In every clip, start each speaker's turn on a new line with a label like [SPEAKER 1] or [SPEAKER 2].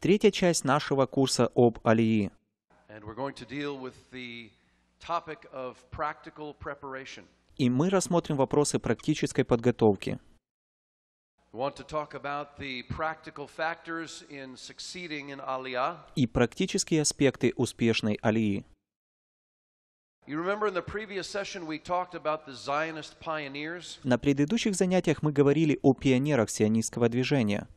[SPEAKER 1] Третья часть нашего курса об Алии. И мы рассмотрим вопросы практической подготовки. И практические аспекты успешной Алии.
[SPEAKER 2] На
[SPEAKER 1] предыдущих занятиях мы говорили о пионерах сионистского движения,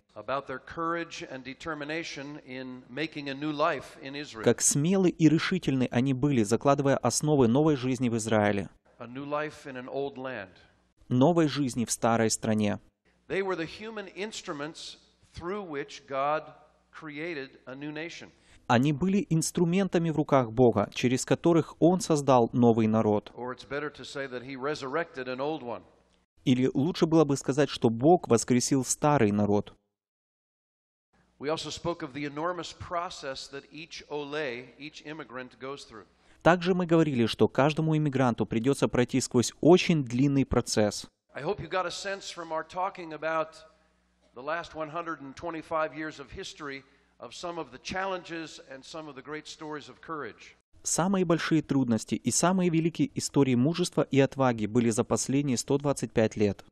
[SPEAKER 1] как смелы и решительны они были, закладывая основы новой жизни в Израиле, новой жизни в старой стране.
[SPEAKER 2] They were the human instruments through which God created a new nation.
[SPEAKER 1] Они были инструментами в руках Бога, через которых Он создал новый народ. Или лучше было бы сказать, что Бог воскресил старый народ. Также мы говорили, что каждому иммигранту придется пройти сквозь очень длинный процесс.
[SPEAKER 2] I hope you got a sense from our talking about the last 125 years of history –
[SPEAKER 1] Самые большие трудности и самые великие истории мужества и отваги были за последние 125 лет.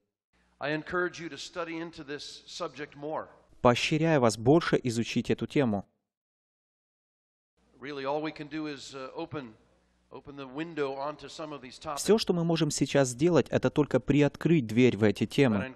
[SPEAKER 1] Поощряю вас больше изучить эту тему.
[SPEAKER 2] Uh, Все, что
[SPEAKER 1] мы можем сейчас сделать, это только приоткрыть дверь в эти темы.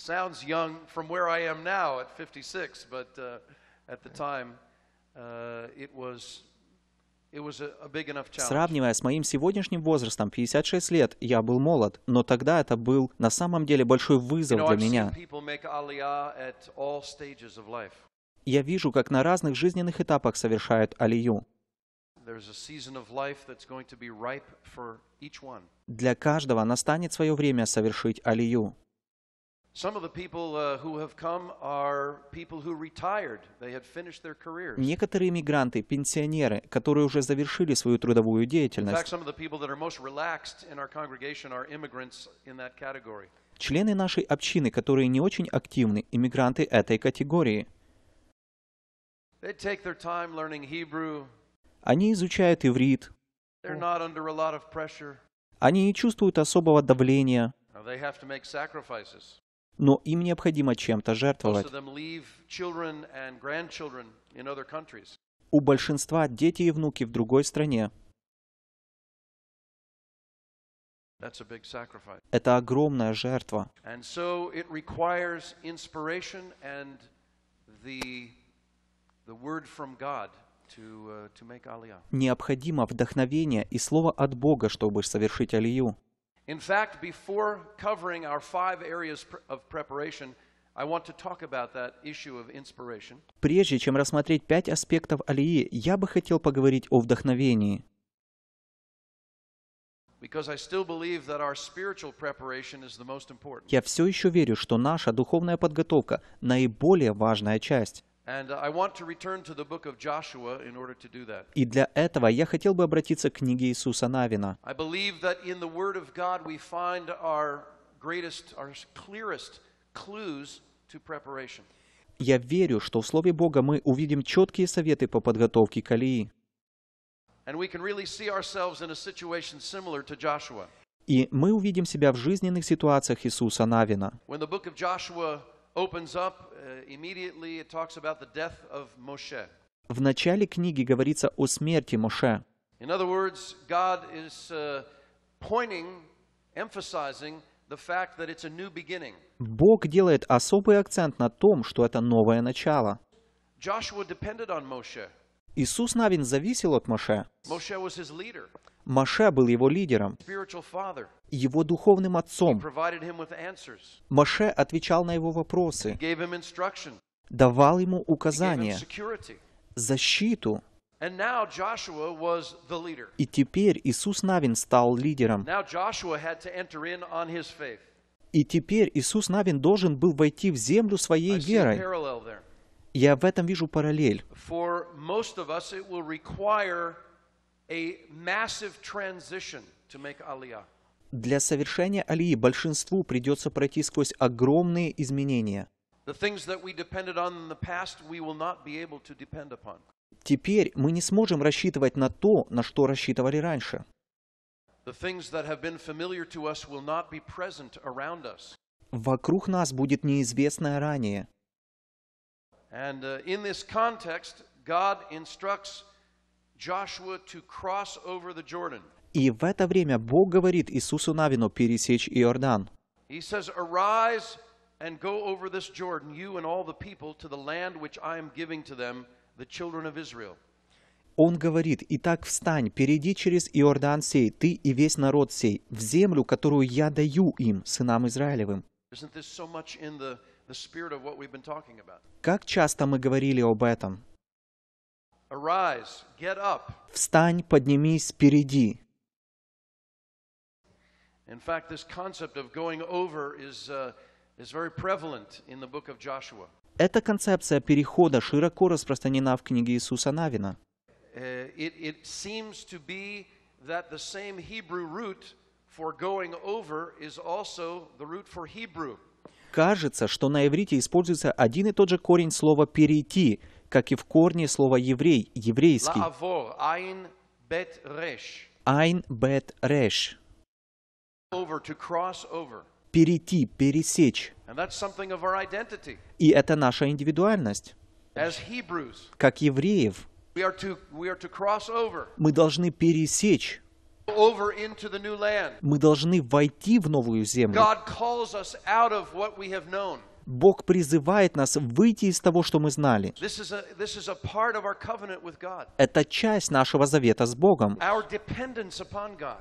[SPEAKER 2] sounds young from where I am now at 56, but uh, at the time uh, it was Сравнивая
[SPEAKER 1] с моим сегодняшним возрастом, 56 лет, я был молод, но тогда это был на самом деле большой вызов для меня. Я вижу, как на разных жизненных этапах совершают алию. Для каждого настанет свое время совершить алию. Некоторые мигранты, пенсионеры, которые уже завершили свою трудовую деятельность. Члены нашей общины, которые не очень активны, иммигранты этой категории. Они изучают иврит. Они не чувствуют особого давления но им необходимо чем-то жертвовать. У большинства дети и внуки в другой стране. Это огромная жертва.
[SPEAKER 2] Uh,
[SPEAKER 1] необходимо вдохновение и слово от Бога, чтобы совершить алию.
[SPEAKER 2] In fact, before covering our five areas of preparation, I want to talk about that issue of inspiration.
[SPEAKER 1] Прежде чем рассмотреть пять аспектов Алии, я бы хотел поговорить о вдохновении. Я все еще верю, что наша духовная подготовка – наиболее важная часть. И для этого я хотел бы обратиться к книге Иисуса Навина. Я верю, что в Слове Бога мы увидим четкие советы по подготовке колеи. И мы увидим себя в жизненных ситуациях Иисуса Навина
[SPEAKER 2] opens up immediately. It talks about the death of Moshe.
[SPEAKER 1] В начале книги говорится о смерти Моше.
[SPEAKER 2] In other words, God is uh, pointing, emphasizing the fact that it's a new beginning.
[SPEAKER 1] Бог делает особый акцент на том, что это новое начало.
[SPEAKER 2] Joshua depended on Moshe.
[SPEAKER 1] Иисус Навин зависел от Моше.
[SPEAKER 2] Moshe was his leader.
[SPEAKER 1] Маше был его лидером, его духовным отцом. Маше отвечал на его вопросы, давал ему указания, защиту. И теперь Иисус Навин стал лидером. И теперь Иисус Навин должен был войти в землю своей верой. Я в этом вижу параллель. Для совершения алии большинству придется пройти сквозь огромные изменения. Теперь мы не сможем рассчитывать на то, на что рассчитывали раньше. Вокруг нас будет неизвестное ранее.
[SPEAKER 2] And uh, in this context, God instructs
[SPEAKER 1] и в это время Бог говорит Иисусу Навину пересечь Иордан.
[SPEAKER 2] and go over this Jordan, you and all the people, to the land which I am giving to them, the children of Israel.
[SPEAKER 1] Он говорит, «Итак, встань, перейди через Иордан сей, ты и весь народ сей, в землю, которую я даю им, сынам Израилевым». Как часто мы говорили об этом? Встань, поднимись, впереди. Uh, Эта концепция перехода широко распространена в книге Иисуса Навина. Кажется, что на иврите используется один и тот же корень слова «перейти», как и в корне слова «еврей», «еврейский». «Айн бет реш» перейти, пересечь. И это наша индивидуальность. Как евреев, мы должны пересечь мы должны войти в новую землю. Бог призывает нас выйти из того, что мы знали. Это часть нашего завета с Богом,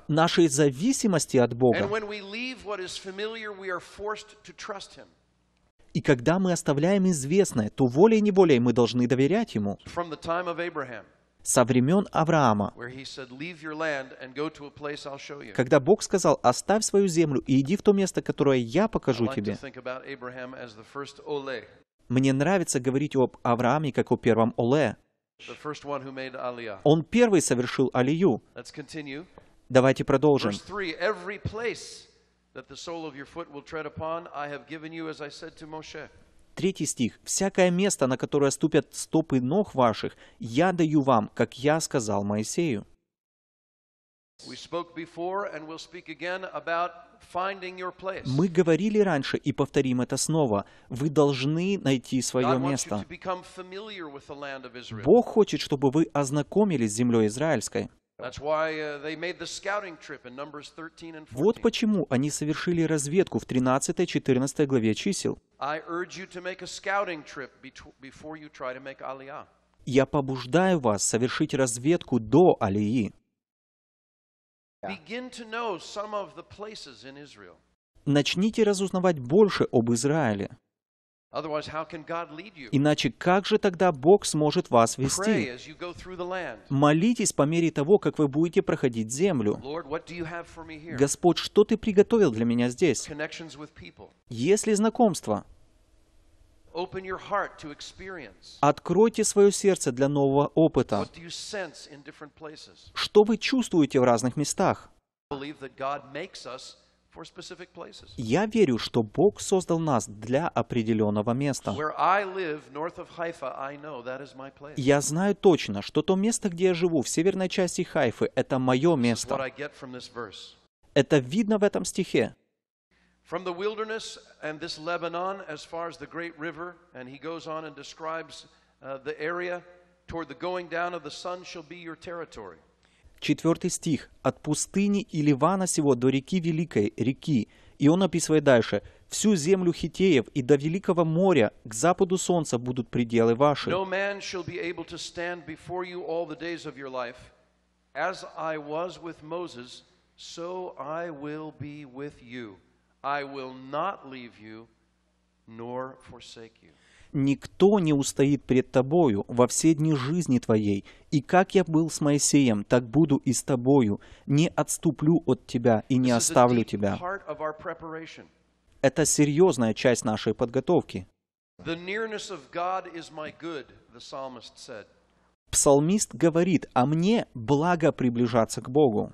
[SPEAKER 1] нашей зависимости от Бога. И когда мы оставляем известное, то волей-неволей мы должны доверять Ему со времен Авраама, когда Бог сказал, «Оставь свою землю и иди в то место, которое я покажу тебе». Мне нравится говорить об Аврааме как о первом Оле. Он первый совершил Алию. Давайте продолжим. Третий стих. «Всякое место, на которое ступят стопы ног ваших, я даю вам, как я сказал Моисею». Мы говорили раньше и повторим это снова. Вы должны найти свое место. Бог хочет, чтобы вы ознакомились с землей израильской.
[SPEAKER 2] Вот
[SPEAKER 1] почему они совершили разведку в 13-14 главе чисел. Я побуждаю вас совершить разведку до Алии. Начните разузнавать больше об Израиле. Иначе как же тогда Бог сможет вас вести? Молитесь по мере того, как вы будете проходить землю. Господь, что ты приготовил для меня здесь? Есть ли знакомство? Откройте свое сердце для нового опыта. Что вы чувствуете в разных местах? Я верю, что Бог создал нас для определенного места. Я знаю точно, что то место, где я живу, в северной части Хайфы, это мое место. Это видно в этом стихе.
[SPEAKER 2] From the wilderness and this Lebanon, as far as the great river, and he goes on and describes uh, the area, toward the going down of the sun shall be your territory.
[SPEAKER 1] Четвертый стих. «От пустыни и Ливана сего до реки Великой, реки». И он описывает дальше. «Всю землю хитеев и до Великого моря к западу солнца будут пределы ваши». No
[SPEAKER 2] As I was with Moses, so I will be with you. I will not leave you nor forsake you.
[SPEAKER 1] Никто не устоит пред тобою во все дни жизни твоей, и как я был с Моисеем, так буду и с тобою, не отступлю от тебя и не оставлю тебя. Это серьезная часть нашей подготовки. Псалмист говорит, а мне благо приближаться к Богу.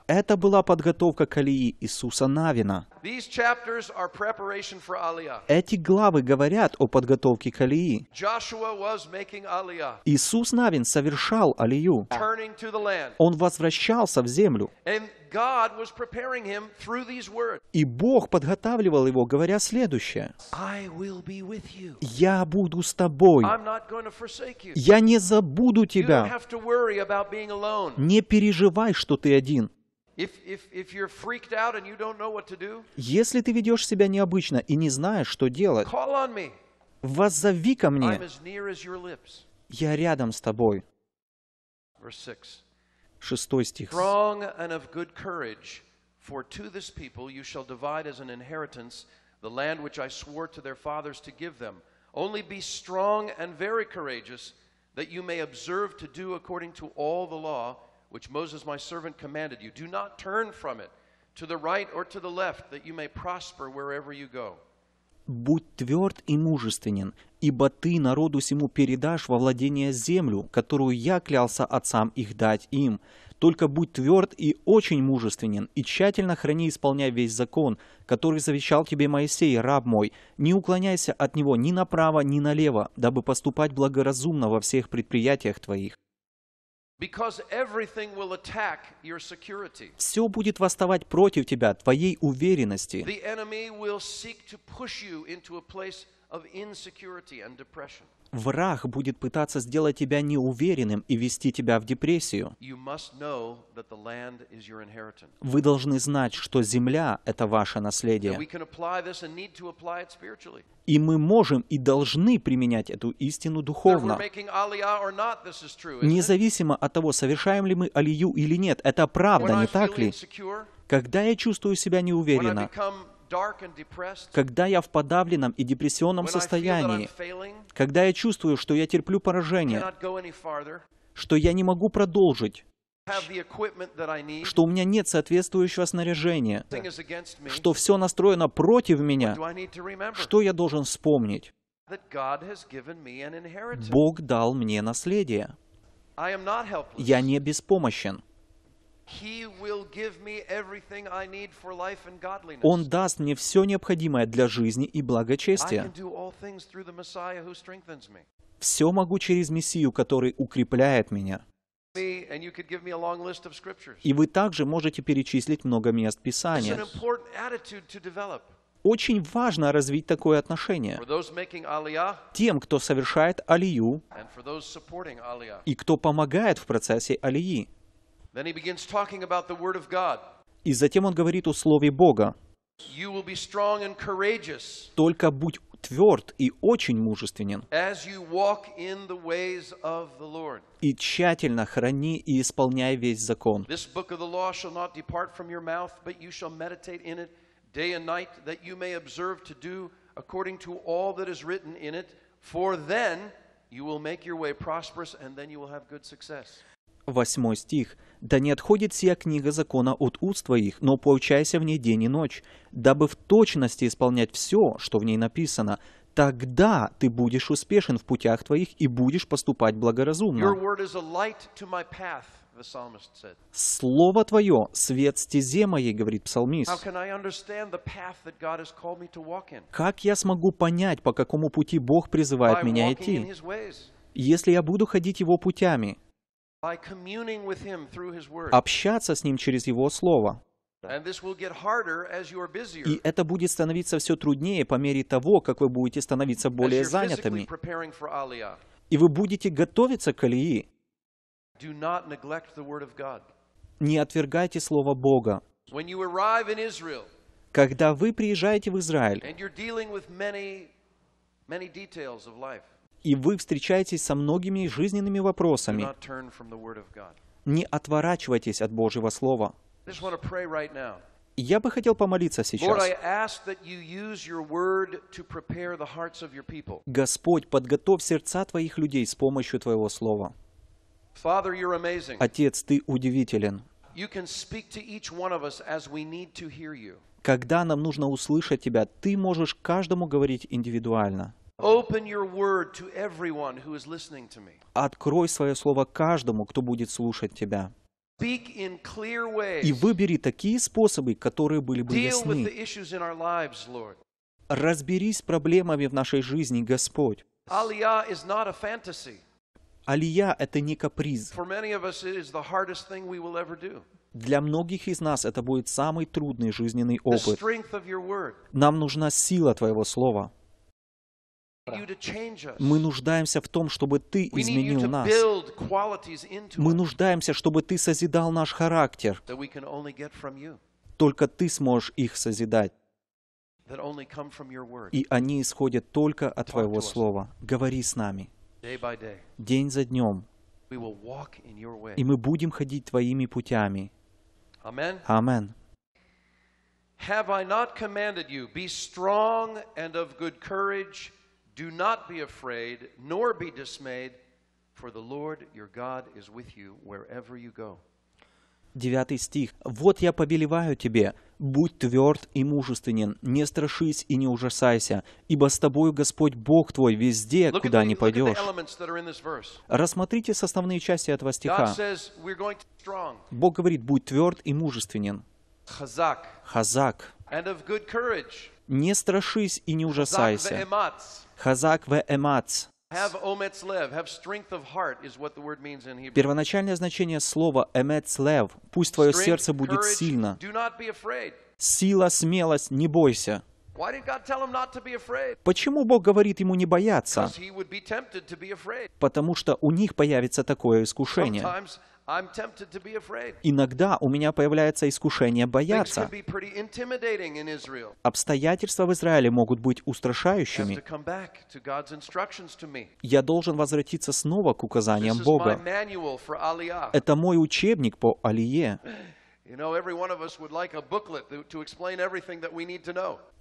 [SPEAKER 1] Это была подготовка к Алии Иисуса Навина.
[SPEAKER 2] Эти
[SPEAKER 1] главы говорят о подготовке к Алии. Иисус Навин совершал Алию. Он возвращался в землю. И Бог подготавливал его, говоря следующее. «Я буду с тобой. Я не забуду тебя. Не переживай, что ты один. Если ты ведешь себя необычно и не знаешь, что делать, воззови ко мне. Я рядом с тобой. Шестой стих.
[SPEAKER 2] For to this people you shall divide as an inheritance the land which I swore to their fathers to give them. Only be strong and very courageous, that you may observe to do according to all the law which Moses my servant commanded you. Do not turn from it to the right or to the left, that you may prosper wherever you go.
[SPEAKER 1] «Будь тверд и мужественен, ибо ты народу сему передашь во владение землю, которую я клялся отцам их дать им. Только будь тверд и очень мужественен, и тщательно храни и исполняй весь закон, который завещал тебе Моисей, раб мой. Не уклоняйся от него ни направо, ни налево, дабы поступать благоразумно во всех предприятиях твоих». Все будет восставать против тебя, твоей уверенности. The
[SPEAKER 2] enemy will seek to push you into a place of insecurity and depression
[SPEAKER 1] враг будет пытаться сделать тебя неуверенным и вести тебя в депрессию. Вы должны знать, что земля — это ваше наследие. И мы можем и должны применять эту истину духовно. Независимо от того, совершаем ли мы алию или нет, это правда, не так ли? Когда я чувствую себя неуверенно, когда я в подавленном и депрессионном состоянии, когда я чувствую, что я терплю поражение, что я не могу продолжить, что у меня нет соответствующего снаряжения, что все настроено против меня, что я должен вспомнить? Бог дал мне наследие. Я не беспомощен. Он даст мне все необходимое для жизни и благочестия. Все могу через Мессию, который укрепляет меня. И вы также можете перечислить много мест Писания. Очень важно развить такое отношение тем, кто совершает алию и кто помогает в процессе алии. И затем он говорит о Слове Бога. Только будь тверд и очень мужественен. И тщательно храни и исполняй весь закон.
[SPEAKER 2] Day and night, that you may observe to do according to all that is written in it, for then you will make your way prosperous, and then you will have good success.
[SPEAKER 1] Восьмой стих. Да не отходит сия книга закона от уст твоих, но поучайся в ней день и ночь, дабы в точности исполнять все, что в ней написано, тогда ты будешь успешен в путях твоих и будешь поступать благоразумно. Слово Твое — свет стезе моей, говорит псалмист. Как я смогу понять, по какому пути Бог призывает меня идти, если я буду ходить Его путями? общаться с Ним через Его Слово. И это будет становиться все труднее по мере того, как вы будете становиться более занятыми. И вы будете готовиться к Алии. Не отвергайте Слово Бога. Когда вы приезжаете в Израиль, и вы встречаетесь со многими жизненными вопросами. Не отворачивайтесь от Божьего Слова. Я бы хотел помолиться сейчас. Господь, подготовь сердца Твоих людей с помощью Твоего Слова. Отец, Ты удивителен. Когда нам нужно услышать Тебя, Ты можешь каждому говорить индивидуально. Открой свое слово каждому, кто будет слушать тебя.
[SPEAKER 2] И
[SPEAKER 1] выбери такие способы, которые были бы ясны. Разберись с проблемами в нашей жизни, Господь. Алия — это не каприз. Для многих из нас это будет самый трудный жизненный опыт. Нам нужна сила Твоего Слова. Мы нуждаемся в том, чтобы Ты изменил нас. Мы нуждаемся, чтобы Ты созидал наш характер. Только Ты сможешь их созидать. И они исходят только от Твоего Слова. Говори с нами. День за днем. И мы будем ходить Твоими путями. Аминь.
[SPEAKER 2] Have I not commanded you, be strong and of good courage, Do not be afraid, nor be dismayed, for the Lord your God is with you wherever you go.
[SPEAKER 1] Девятый стих. «Вот я повелеваю тебе, будь тверд и мужественен, не страшись и не ужасайся, ибо с тобою Господь Бог твой везде, куда ни пойдешь». Рассмотрите основные части этого стиха. Бог говорит, будь тверд и мужественен.
[SPEAKER 2] Хазак.
[SPEAKER 1] Не страшись и не ужасайся. Хазак ве эмац. Первоначальное значение слова «эмец лев» — «пусть твое сердце будет сильно». Сила, смелость, не бойся. Почему Бог говорит ему не бояться? Потому что у них появится такое искушение. Иногда у меня появляется искушение бояться. Обстоятельства в Израиле могут быть устрашающими. Я должен возвратиться снова к указаниям Бога. Это мой учебник по Алие.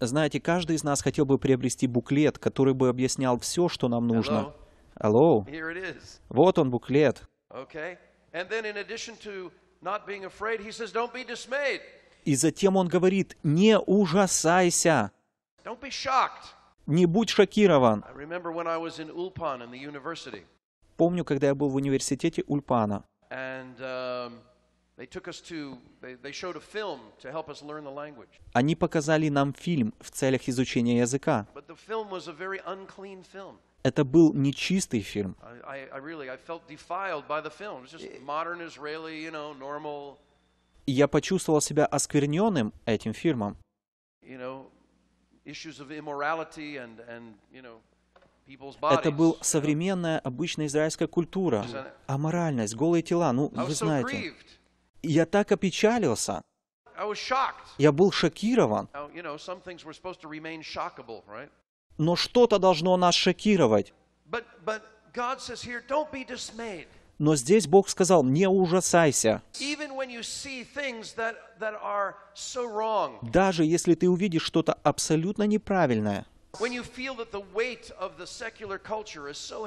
[SPEAKER 1] Знаете, каждый из нас хотел бы приобрести буклет, который бы объяснял все, что нам нужно. Алло? Вот он, буклет. Okay. И затем он говорит, не ужасайся. Не будь шокирован. Помню, когда я был в университете Ульпана. Они показали нам фильм в целях изучения языка это был нечистый фильм. Э, я почувствовал себя оскверненным этим фильмом. Это был современная, обычная израильская культура, аморальность, голые тела, ну, вы знаете. Я так опечалился. Я был шокирован но что-то должно нас шокировать. Но здесь Бог сказал, не ужасайся. Даже если ты увидишь что-то абсолютно неправильное,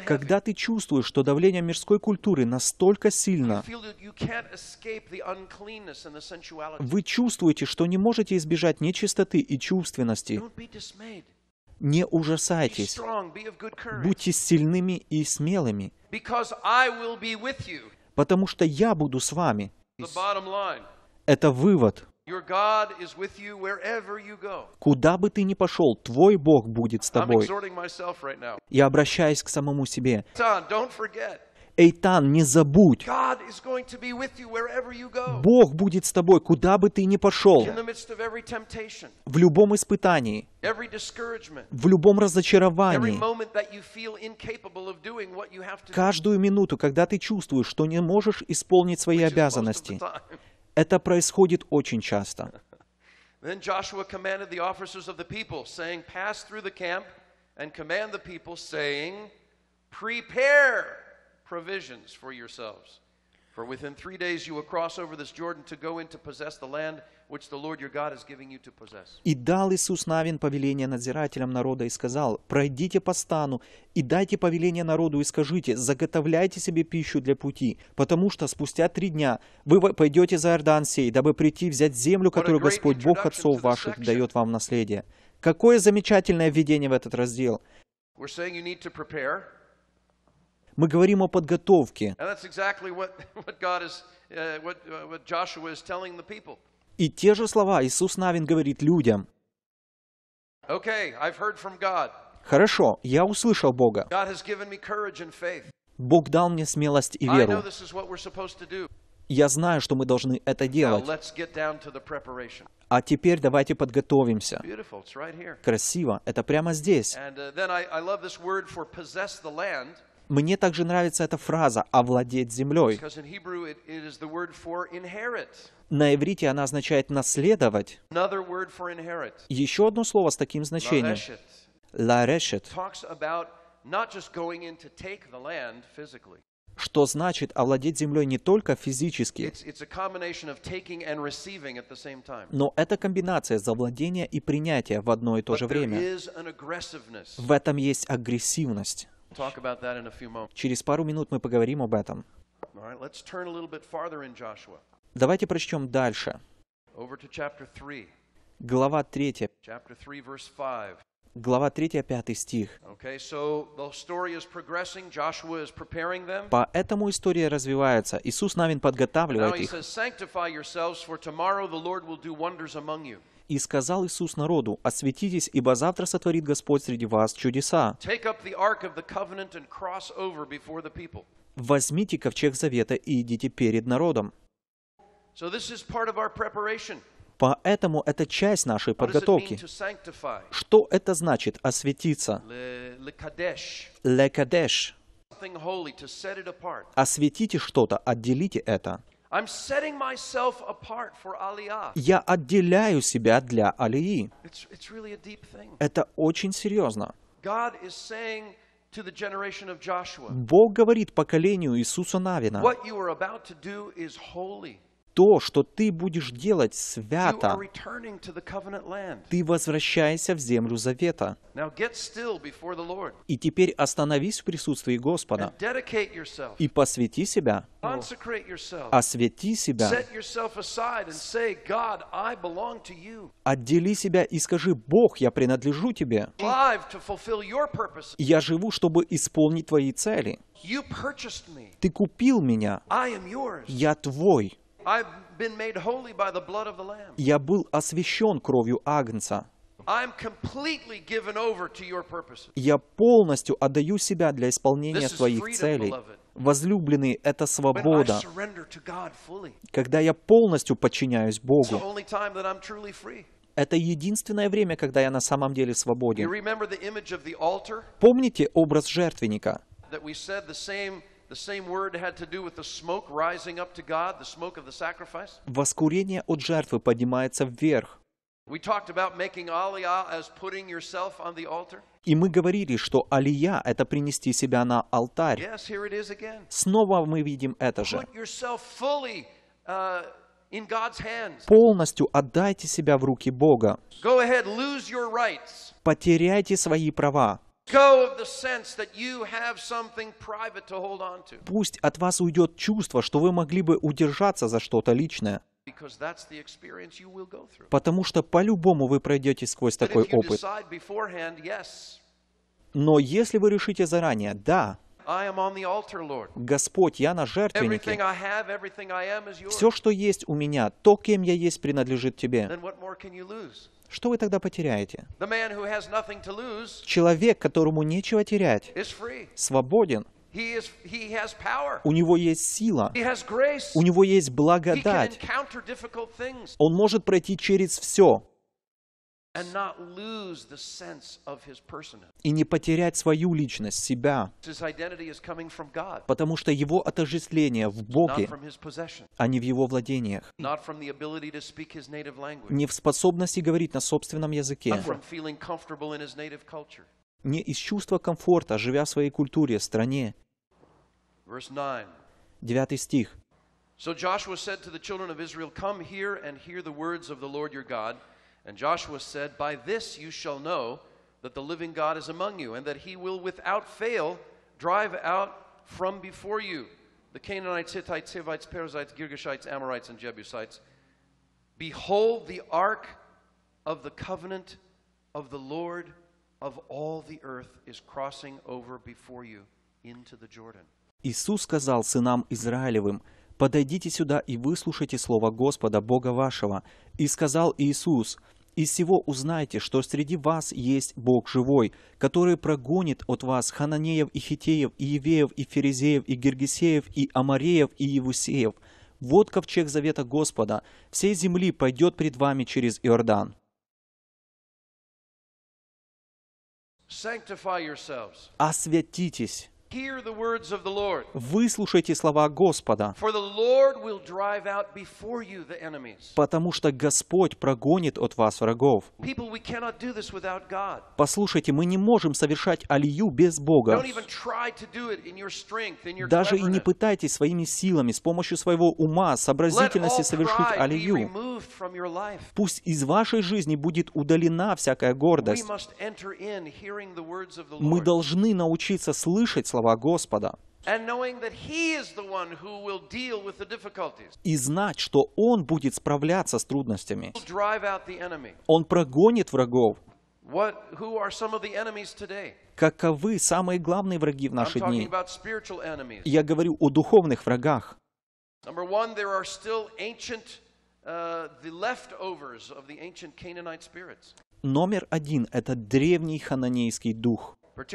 [SPEAKER 1] когда ты чувствуешь, что давление мирской культуры настолько сильно, вы чувствуете, что не можете избежать нечистоты и чувственности, не ужасайтесь. Будьте сильными и смелыми, потому что я буду с вами. Это вывод. Куда бы ты ни пошел, твой Бог будет с тобой. Я обращаюсь к самому себе. Эйтан, не забудь. Бог будет с тобой, куда бы ты ни пошел. В любом испытании, в любом разочаровании, каждую минуту, когда ты чувствуешь, что не можешь исполнить свои обязанности, это происходит очень часто.
[SPEAKER 2] Then Joshua commanded the officers of the people, saying, Pass through the camp and command the people, saying, Prepare provisions for yourselves. For within three days you will cross over this Jordan to go in to possess the land which the Lord your God is giving you to possess.
[SPEAKER 1] И дал Иисус Навин повеление надзирателям народа и сказал, пройдите по стану и дайте повеление народу и скажите, заготовляйте себе пищу для пути, потому что спустя три дня вы пойдете за Иордан сей, дабы прийти взять землю, которую Господь Бог отцов ваших дает вам наследие. Какое замечательное введение в этот раздел.
[SPEAKER 2] We're saying you need to prepare.
[SPEAKER 1] Мы говорим о подготовке.
[SPEAKER 2] Uh, uh,
[SPEAKER 1] и те же слова Иисус Навин говорит людям. Хорошо, я услышал Бога. Бог дал мне смелость и веру. Я знаю, что мы должны это делать. А теперь давайте подготовимся. Красиво, это прямо здесь. Мне также нравится эта фраза «овладеть землей». На иврите она означает «наследовать».
[SPEAKER 2] Еще
[SPEAKER 1] одно слово с таким значением – «ларешет», что значит овладеть землей не только физически, но это комбинация завладения и принятия в одно и то же время. В этом есть агрессивность. Через пару минут мы поговорим об этом. Давайте прочтем дальше. Глава 3. Глава 3, 5 стих. Поэтому история развивается. Иисус Навин подготавливает их. И сказал Иисус народу, «Осветитесь, ибо завтра сотворит Господь среди вас чудеса». Возьмите ковчег завета и идите перед народом. Поэтому это часть нашей подготовки. Что это значит «осветиться»? «Лекадеш». «Осветите что-то», «отделите это». Я отделяю себя для Алии. Это очень серьезно. Бог говорит поколению Иисуса Навина, то, что ты будешь делать свято. Ты возвращаешься в землю завета. И теперь остановись в присутствии Господа и посвяти себя, Освяти себя, отдели себя и скажи, «Бог, я принадлежу Тебе. Я живу, чтобы исполнить Твои цели. Ты купил меня. Я Твой». Я был освящен кровью Агнца. Я полностью отдаю себя для исполнения Твоих целей. Возлюбленный, это свобода. Когда я полностью подчиняюсь Богу, это единственное время, когда я на самом деле свободен. Помните образ жертвенника? Воскурение от жертвы поднимается вверх. И мы говорили, что алия — это принести себя на алтарь. Снова мы видим это же. Uh, Полностью отдайте себя в руки Бога. Потеряйте свои права. Пусть от вас уйдет чувство, что вы могли бы удержаться за что-то личное. Потому что по-любому вы пройдете сквозь такой опыт. Но если вы решите заранее, да, Господь, я на жертвеннике. Все, что есть у меня, то, кем я есть, принадлежит Тебе что вы тогда потеряете? Человек, которому нечего терять, свободен. У него есть сила, у него есть благодать. Он может пройти через все и не потерять свою личность, себя, потому что его отождествление в Боге, а не в его владениях,
[SPEAKER 2] не
[SPEAKER 1] в способности говорить на собственном языке, не из чувства комфорта, живя в своей культуре, стране. Девятый стих.
[SPEAKER 2] So Joshua said to the children of Israel, Come here and hear the words of the Lord your God, And Joshua said, By this you shall know that the living God is among you, and that he will without fail drive out from before you the Canaanites, Hittites, Hivites, Perizzites, Girgashites, Amorites, and Jebusites. Behold the ark of the covenant of the Lord of all the earth is crossing over before you into the Jordan.
[SPEAKER 1] Иисус сказал сынам Израилевым, «Подойдите сюда и выслушайте слово Господа, Бога вашего». И сказал Иисус, Из всего узнайте, что среди вас есть Бог живой, который прогонит от вас хананеев и хитеев, и евеев, и ферезеев, и гергесеев, и амареев, и евусеев. Вот ковчег завета Господа, всей земли пойдет пред вами через Иордан. Освятитесь. Выслушайте слова Господа, потому что Господь прогонит от вас врагов. Послушайте, мы не можем совершать алию без Бога. Даже и не пытайтесь своими силами, с помощью своего ума, сообразительности совершить алию. Пусть из вашей жизни будет удалена всякая гордость. Мы должны научиться слышать слова слова Господа. И знать, что Он будет справляться с трудностями. Он прогонит врагов. Каковы самые главные враги в наши дни? Я говорю о духовных врагах. Uh, Номер один – это древний хананейский дух. В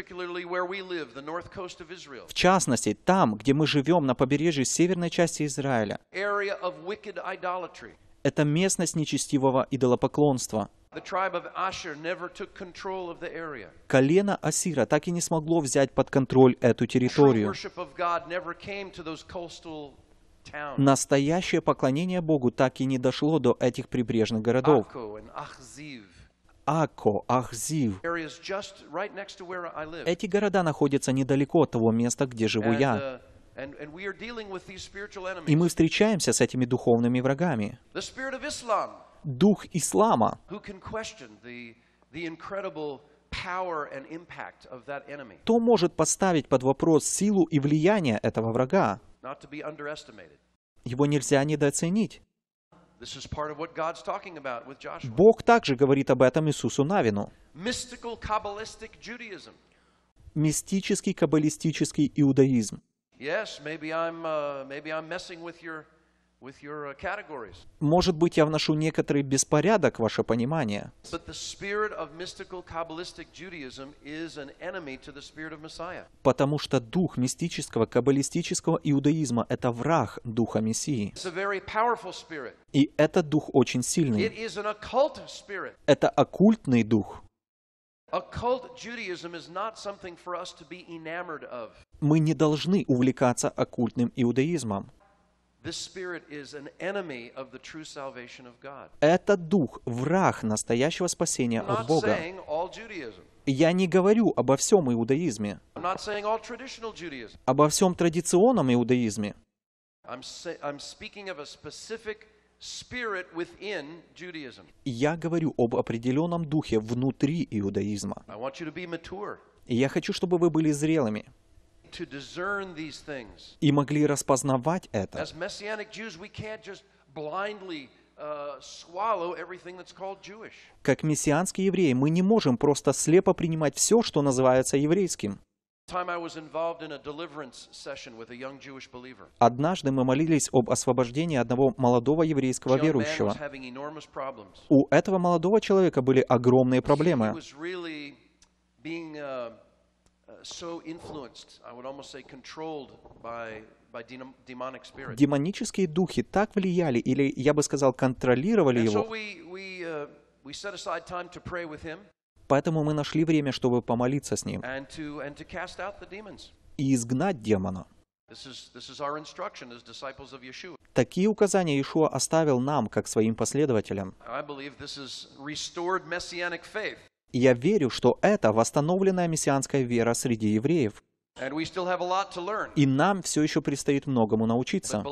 [SPEAKER 1] частности, там, где мы живем на побережье северной части Израиля. Это местность нечестивого идолопоклонства. Колено Асира так и не смогло взять под контроль эту территорию. Настоящее поклонение Богу так и не дошло до этих прибрежных городов. Ако, Ахзив.
[SPEAKER 2] Эти
[SPEAKER 1] города находятся недалеко от того места, где живу я.
[SPEAKER 2] Uh, и мы
[SPEAKER 1] встречаемся с этими духовными врагами. Дух ислама, Кто может поставить под вопрос силу и влияние этого врага. Его нельзя недооценить. Бог также говорит об этом Иисусу Навину. Мистический каббалистический иудаизм.
[SPEAKER 2] Yes, maybe I'm, uh, maybe I'm messing with your Uh,
[SPEAKER 1] Может быть, я вношу некоторый беспорядок в ваше понимание. Потому что дух мистического каббалистического иудаизма — это враг духа Мессии. И этот дух очень сильный. Это оккультный дух. Мы не должны увлекаться оккультным иудаизмом. Это дух, враг настоящего спасения от Бога. Я не говорю обо всем иудаизме, обо всем традиционном иудаизме. Я говорю об определенном духе внутри иудаизма. Я хочу, чтобы вы были зрелыми и могли распознавать это. Uh, как мессианские евреи, мы не можем просто слепо принимать все, что называется еврейским. Однажды мы молились об освобождении одного молодого еврейского верующего. У этого молодого человека были огромные проблемы. Демонические духи так влияли, или, я бы сказал, контролировали
[SPEAKER 2] его.
[SPEAKER 1] Поэтому мы нашли время, чтобы помолиться с ним и изгнать демона. Такие указания Иешуа оставил нам, как своим последователям я верю, что это восстановленная мессианская вера среди евреев. И нам все еще предстоит многому научиться.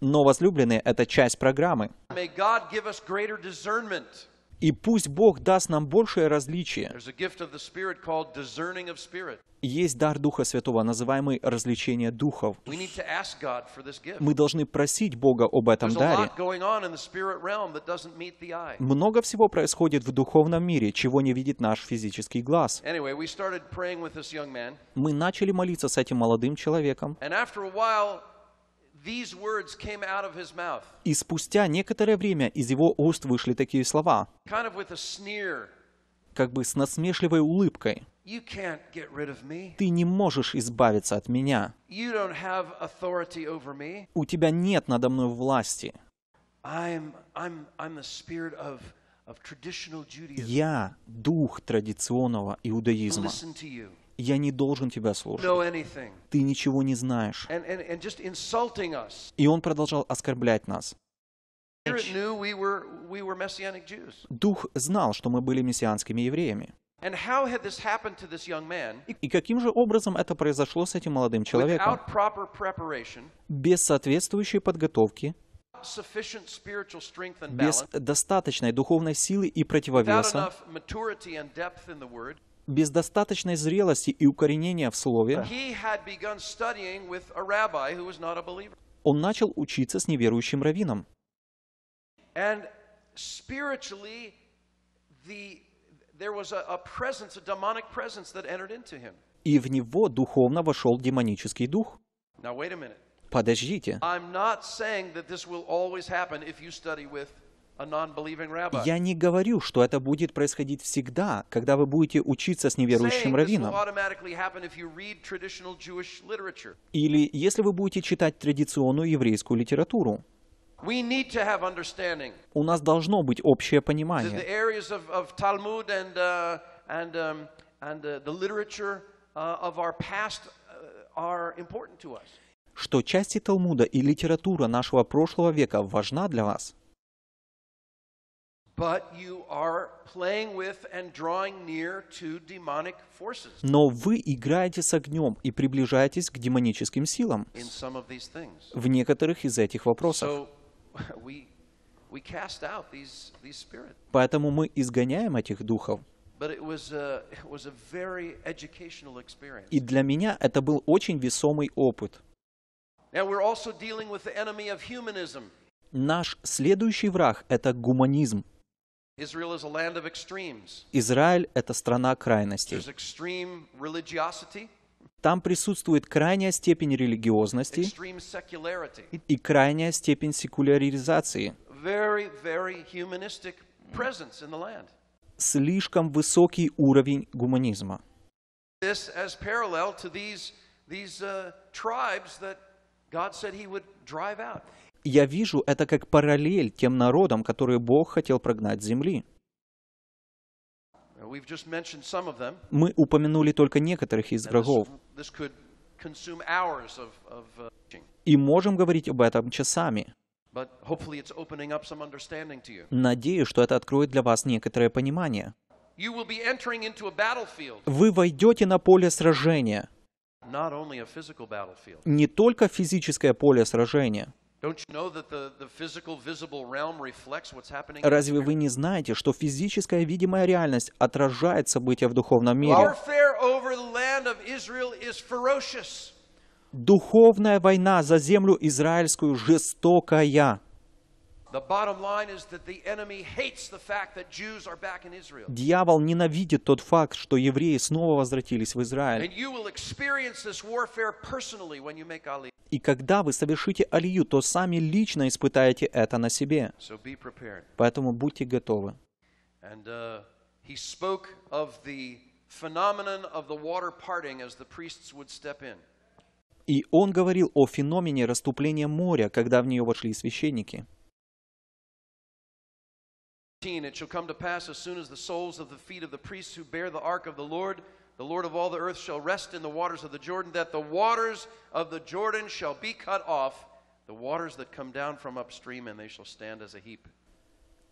[SPEAKER 1] Но, возлюбленные, это часть программы. И пусть Бог даст нам большее различие. Есть дар Духа Святого, называемый развлечение духов. Мы должны просить Бога об этом даре. Много всего происходит в духовном мире, чего не видит наш физический глаз. Мы начали молиться с этим молодым человеком. И спустя некоторое время из его уст вышли такие слова, как бы с насмешливой улыбкой. Ты не можешь избавиться от меня.
[SPEAKER 2] У
[SPEAKER 1] тебя нет надо мной власти. Я дух традиционного иудаизма я не должен тебя слушать. Ты ничего не знаешь. И он продолжал оскорблять нас. Дух знал, что мы были мессианскими евреями. И каким же образом это произошло с этим молодым человеком? Без соответствующей подготовки, без достаточной духовной силы и противовеса, без достаточной зрелости и укоренения в Слове, он начал учиться с неверующим раввином. И в него духовно вошел демонический дух. Подождите.
[SPEAKER 2] I'm not saying that this will always happen if you study with я
[SPEAKER 1] не говорю, что это будет происходить всегда, когда вы будете учиться с неверующим раввином. Или если вы будете читать традиционную еврейскую литературу. У нас должно быть общее понимание,
[SPEAKER 2] uh, uh,
[SPEAKER 1] что части Талмуда и литература нашего прошлого века важна для вас. Но вы играете с огнем и приближаетесь к демоническим силам в некоторых из этих вопросов. Поэтому мы изгоняем этих духов. И для меня это был очень весомый опыт. Наш следующий враг — это гуманизм.
[SPEAKER 2] Израиль
[SPEAKER 1] — это страна крайностей. Там присутствует крайняя степень религиозности и крайняя степень секуляризации. Слишком высокий уровень гуманизма я вижу это как параллель тем народам, которые Бог хотел прогнать с земли. Мы упомянули только некоторых из врагов.
[SPEAKER 2] Uh,
[SPEAKER 1] И можем говорить об этом часами. Надеюсь, что это откроет для вас некоторое понимание. Вы войдете на поле сражения. Не только физическое поле сражения. Разве вы не знаете, что физическая видимая реальность отражает события в духовном мире? Духовная война за землю израильскую жестокая. Дьявол ненавидит тот факт, что евреи снова возвратились в Израиль. И когда вы совершите алию, то сами лично испытаете это на себе. Поэтому будьте готовы.
[SPEAKER 2] Uh,
[SPEAKER 1] И он говорил о феномене расступления моря, когда в нее вошли священники.
[SPEAKER 2] It shall come to pass as soon as the soles of the feet of the priests who bear the ark of the Lord, the Lord of all the earth, shall rest in the waters of the Jordan, that the waters of the Jordan shall be cut off, the waters that come down from upstream, and they shall stand as a heap.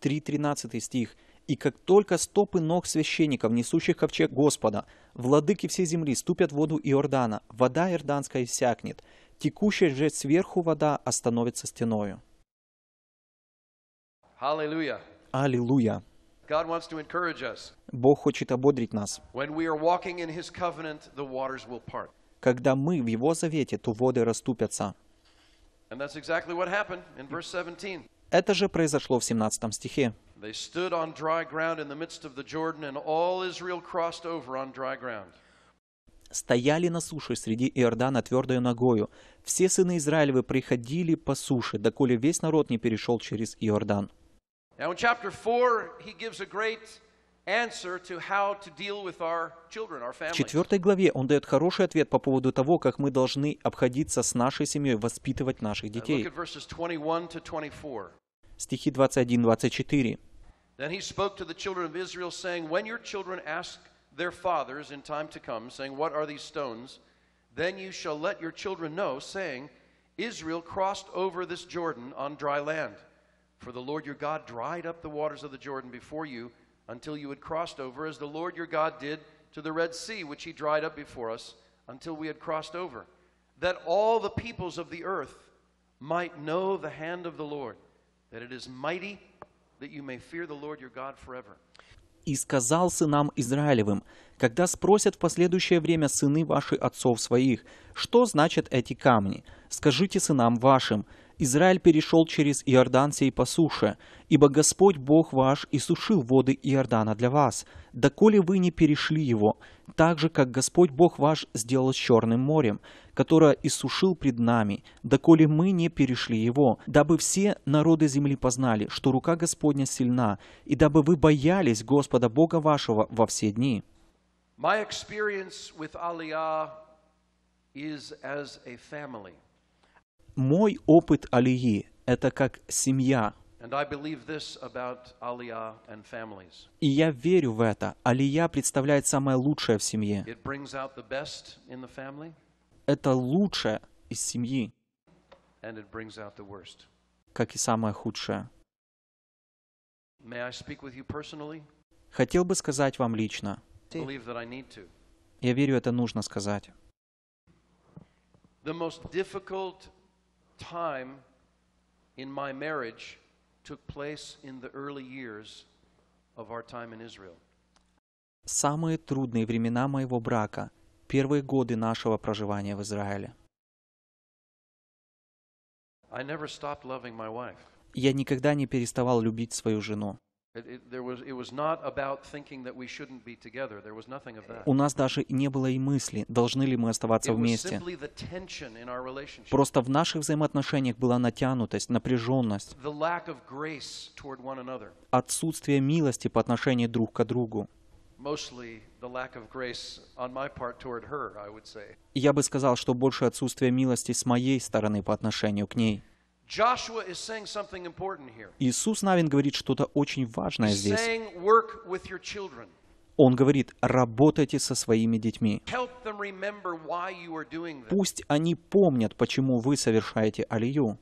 [SPEAKER 1] 3.13 стих. «И как только стопы ног священников, несущих ковчег Господа, владыки всей земли ступят в воду Иордана, вода Иорданская иссякнет, текущая же сверху вода остановится стеною».
[SPEAKER 2] Аллилуйя!
[SPEAKER 1] Аллилуйя! Бог хочет ободрить нас. Когда мы в Его завете, то воды расступятся. Это же произошло в 17 стихе. Стояли на суше среди Иордана твердою ногою. Все сыны Израилевы приходили по суше, доколе весь народ не перешел через Иордан.
[SPEAKER 2] Now, in chapter 4, he gives a great В четвертой
[SPEAKER 1] главе он дает хороший ответ по поводу того, как мы должны обходиться с нашей семьей, воспитывать наших детей. Стихи 21-24.
[SPEAKER 2] Then he spoke to the children of Israel, saying, When your children ask their fathers in time to come, saying, What are these stones? Then you shall let your children know, saying, Israel crossed over this Jordan on dry land. For the Lord your God dried up the waters of the Jordan before you until you had crossed over, as the Lord your God did to the Red Sea, which he dried up before us until we had crossed over, that all the peoples of the earth might know the hand of the Lord, that it is mighty, that you may fear the Lord your God forever.
[SPEAKER 1] и сказал сынам Израилевым, когда спросят в последующее время сыны ваши отцов своих, что значат эти камни, скажите сынам вашим, Израиль перешел через Иордан сей по суше, ибо Господь Бог ваш иссушил воды Иордана для вас, доколе вы не перешли его, так же, как Господь Бог ваш сделал с Черным морем, которое иссушил пред нами, доколе мы не перешли его, дабы все народы земли познали, что рука Господня сильна, и дабы вы боялись Господа Бога вашего во все дни».
[SPEAKER 2] My experience with Aliyah is as a family
[SPEAKER 1] мой опыт Алии – это как семья. И я верю в это. Алия представляет самое лучшее в семье. Это лучшее из семьи, как и самое худшее. Хотел бы сказать вам лично.
[SPEAKER 2] Я
[SPEAKER 1] верю, это нужно сказать
[SPEAKER 2] time in my marriage took place in the early years of our time in Israel.
[SPEAKER 1] Самые трудные времена моего брака – первые годы нашего проживания в Израиле.
[SPEAKER 2] I never stopped loving my wife.
[SPEAKER 1] Я никогда не переставал любить свою жену. У нас даже не было и мысли, должны ли мы оставаться вместе. Просто в наших взаимоотношениях была натянутость, напряженность, отсутствие милости по отношению друг к другу. Я бы сказал, что больше отсутствие милости с моей стороны по отношению к ней. Иисус Навин говорит что-то очень важное здесь. Он говорит, работайте со своими детьми. Пусть они помнят, почему вы совершаете алию.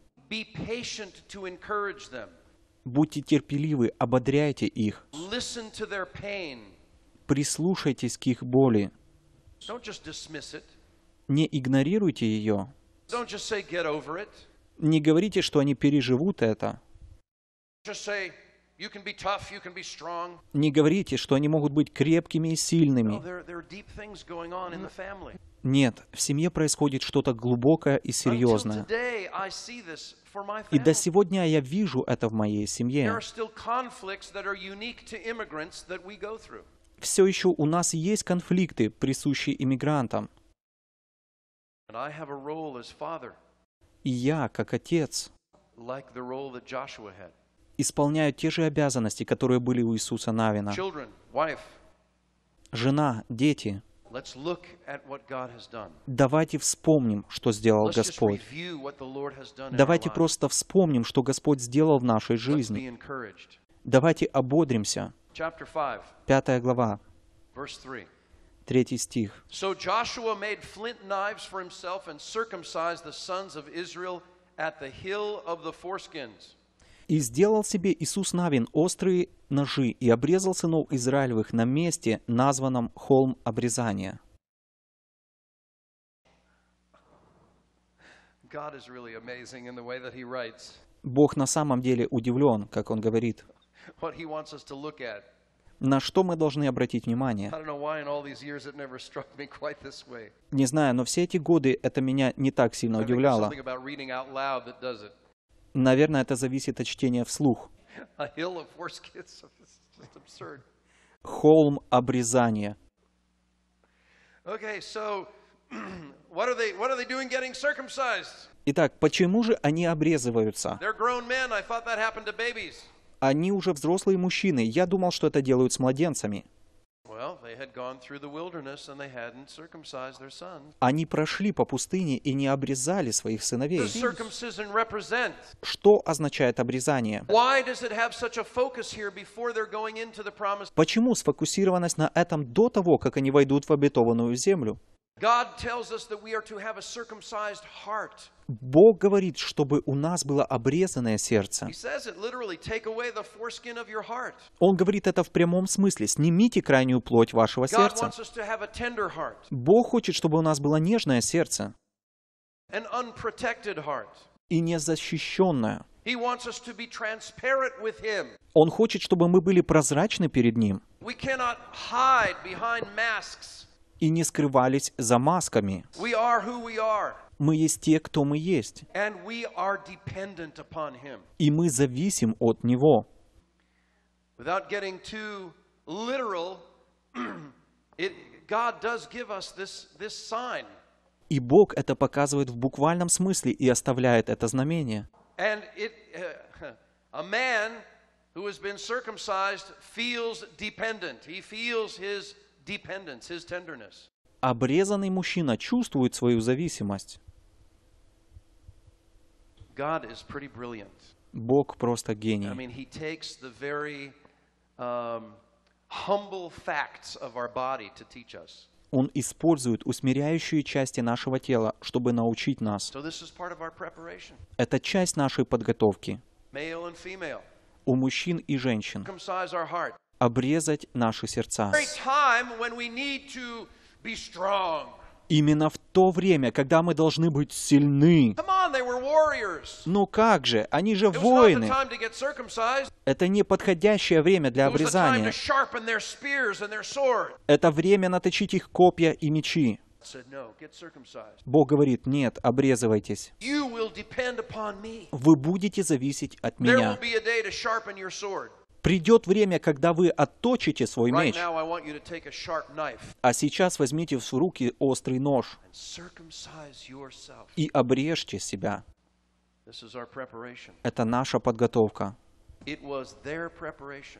[SPEAKER 1] Будьте терпеливы, ободряйте их. Прислушайтесь к их боли. Не игнорируйте ее не говорите, что они переживут это. Не говорите, что они могут быть крепкими и сильными.
[SPEAKER 2] Oh,
[SPEAKER 1] Нет, в семье происходит что-то глубокое и серьезное. И до сегодня я вижу это в моей семье. Все еще у нас есть конфликты, присущие иммигрантам. И я, как отец, исполняю те же обязанности, которые были у Иисуса Навина. Жена, дети, Давайте вспомним, что сделал Господь.
[SPEAKER 2] Давайте просто
[SPEAKER 1] вспомним, что Господь сделал в нашей жизни. Давайте ободримся. Пятая глава, Третий стих. И сделал себе Иисус Навин острые ножи и обрезал сынов Израилевых на месте, названном холм обрезания. Бог на самом деле удивлен, как Он говорит.
[SPEAKER 2] What he wants us to look at.
[SPEAKER 1] На что мы должны обратить внимание? Не знаю, но все эти годы это меня не так сильно удивляло. Наверное, это зависит от чтения вслух. Холм обрезания. Итак, почему же они обрезываются? Они уже взрослые мужчины. Я думал, что это делают с младенцами. Они прошли по пустыне и не обрезали своих сыновей. Что означает обрезание? Почему сфокусированность на этом до того, как они войдут в обетованную землю? Бог говорит, чтобы у нас было обрезанное сердце. Он говорит это в прямом смысле. Снимите крайнюю плоть вашего сердца. Бог хочет, чтобы у нас было нежное сердце и незащищенное. Он хочет, чтобы мы были прозрачны перед Ним и не скрывались за масками. Мы есть те, кто мы есть. И мы зависим от Него. И Бог это показывает в буквальном смысле и оставляет это знамение.
[SPEAKER 2] Uh, a man who has been circumcised feels dependent. He feels his
[SPEAKER 1] Обрезанный мужчина чувствует свою зависимость. Бог просто
[SPEAKER 2] гений.
[SPEAKER 1] Он использует усмиряющие части нашего тела, чтобы научить нас. Это часть нашей подготовки. У мужчин и женщин обрезать наши сердца. Именно в то время, когда мы должны быть сильны. Ну как же, они же воины. Это не подходящее время для обрезания. Это время наточить их копья и мечи. Бог говорит, нет, обрезывайтесь. Вы будете зависеть от меня. Придет время, когда вы отточите свой меч.
[SPEAKER 2] А
[SPEAKER 1] сейчас возьмите в руки острый нож и обрежьте себя. Это наша подготовка.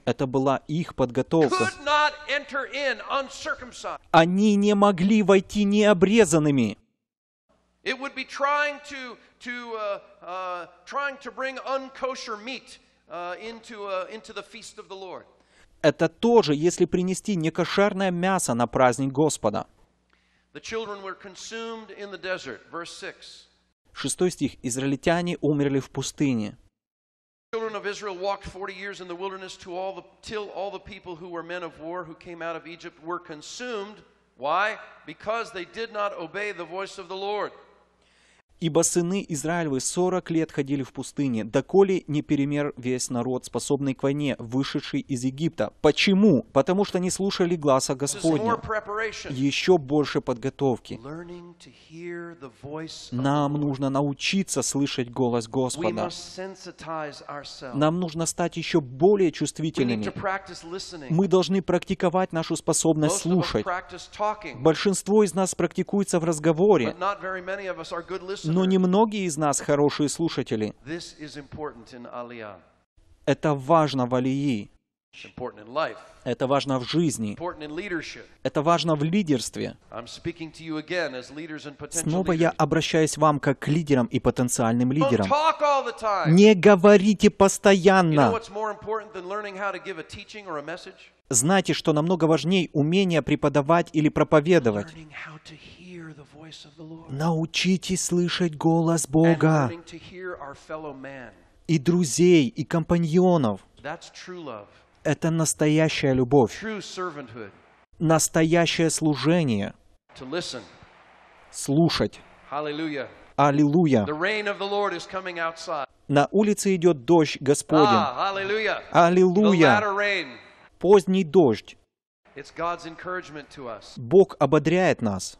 [SPEAKER 1] Это была их подготовка. Они не могли войти необрезанными.
[SPEAKER 2] It would be trying to, uh, uh, trying to bring unkosher meat Uh, uh,
[SPEAKER 1] Это тоже, если принести некошерное мясо на праздник Господа. Шестой стих. Израильтяне умерли в пустыне.
[SPEAKER 2] children of Israel walked 40 years in the wilderness to all the, till all the people who were men of war who came out of Egypt were consumed. Why? Because they did not obey the voice of the Lord.
[SPEAKER 1] Ибо сыны Израилевы сорок лет ходили в пустыне, доколе не перемер весь народ, способный к войне, вышедший из Египта. Почему? Потому что не слушали гласа Господня. Еще больше подготовки. Нам нужно научиться слышать голос Господа. Нам нужно стать еще более чувствительными. Мы должны практиковать нашу способность слушать. Большинство из нас практикуется в разговоре, но немногие из нас хорошие слушатели. Это важно в Алии. Это важно в жизни. Это важно в лидерстве. Снова я обращаюсь вам как к лидерам и потенциальным лидерам. Не говорите постоянно. Знаете, что намного важнее умение преподавать или проповедовать. Научитесь слышать голос Бога и друзей, и компаньонов. Это настоящая любовь, настоящее служение, слушать. Аллилуйя. На улице идет дождь Господень. Ah, Аллилуйя. Аллилуйя. Поздний дождь. Бог ободряет нас.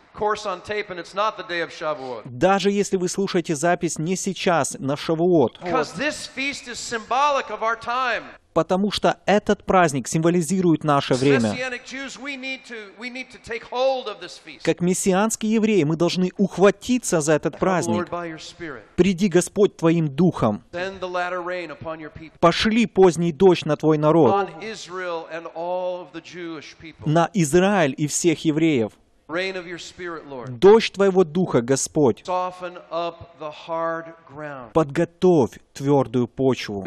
[SPEAKER 1] Даже если вы слушаете запись не сейчас, на Шавуот. Потому что этот праздник символизирует наше время. Как мессианские евреи, мы должны ухватиться за этот праздник. Приди, Господь, Твоим Духом. Пошли поздний дождь на Твой народ, на Израиль и всех евреев. Дождь Твоего Духа, Господь, подготовь твердую почву,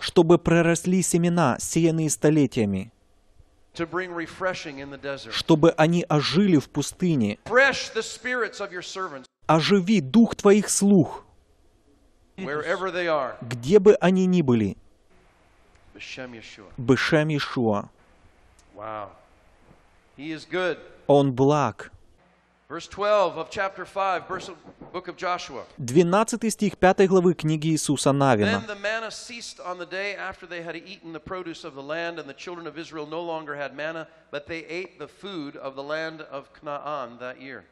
[SPEAKER 1] чтобы проросли семена, сеянные столетиями, чтобы они ожили в пустыне. Оживи дух Твоих слух,
[SPEAKER 2] где
[SPEAKER 1] бы они ни были. Бешем Иешуа.
[SPEAKER 2] Wow. He is good.
[SPEAKER 1] On благ.
[SPEAKER 2] Verse 12 of chapter 5, verse book of Joshua.
[SPEAKER 1] 12 стих 5 главы книги Иисуса Навина. Then the
[SPEAKER 2] manna ceased on the day after they had eaten the produce of the land, and the children of Israel no longer had manna, but they ate the food of the land of Canaan that year.